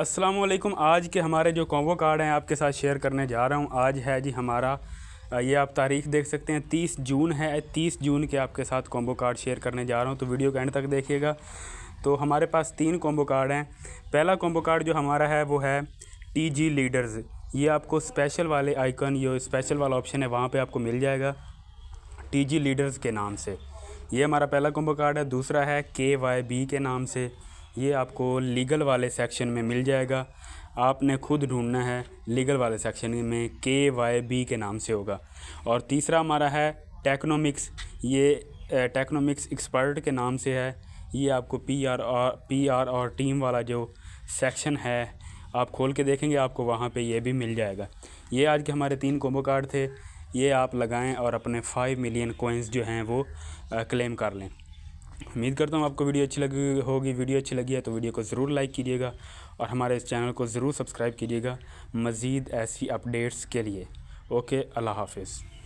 वालेकुम आज के हमारे जो कॉम्बो कार्ड हैं आपके साथ शेयर करने जा रहा हूँ आज है जी हमारा ये आप तारीख देख सकते हैं तीस जून है तीस जून के आपके साथ कॉम्बो कार्ड शेयर करने जा रहा हूँ तो वीडियो के एंड तक देखिएगा तो हमारे पास तीन कॉम्बो कार्ड हैं पहला कॉम्बो कार्ड जो हमारा है वो है टी जी लीडर्स ये आपको स्पेशल वाले आइकन जो स्पेशल वाला ऑप्शन है वहाँ पर आपको मिल जाएगा टी जी लीडर्स के नाम से ये हमारा पहला कॉम्बो कार्ड है दूसरा है के वाई बी के नाम से ये आपको लीगल वाले सेक्शन में मिल जाएगा आपने खुद ढूंढना है लीगल वाले सेक्शन में के वाई बी के नाम से होगा और तीसरा हमारा है टेक्नोमिक्स ये टेक्नोमिक्स एक्सपर्ट के नाम से है ये आपको पी आर और पी आर और टीम वाला जो सेक्शन है आप खोल के देखेंगे आपको वहाँ पे ये भी मिल जाएगा ये आज के हमारे तीन कोम्बो कार्ड थे ये आप लगाएं और अपने फाइव मिलियन कोइंस जो हैं वो क्लेम कर लें उम्मीद करता हूँ आपको वीडियो अच्छी लगी होगी वीडियो अच्छी लगी है तो वीडियो को ज़रूर लाइक कीजिएगा और हमारे इस चैनल को ज़रूर सब्सक्राइब कीजिएगा मज़ीद ऐसी अपडेट्स के लिए ओके अल्लाह हाफिज़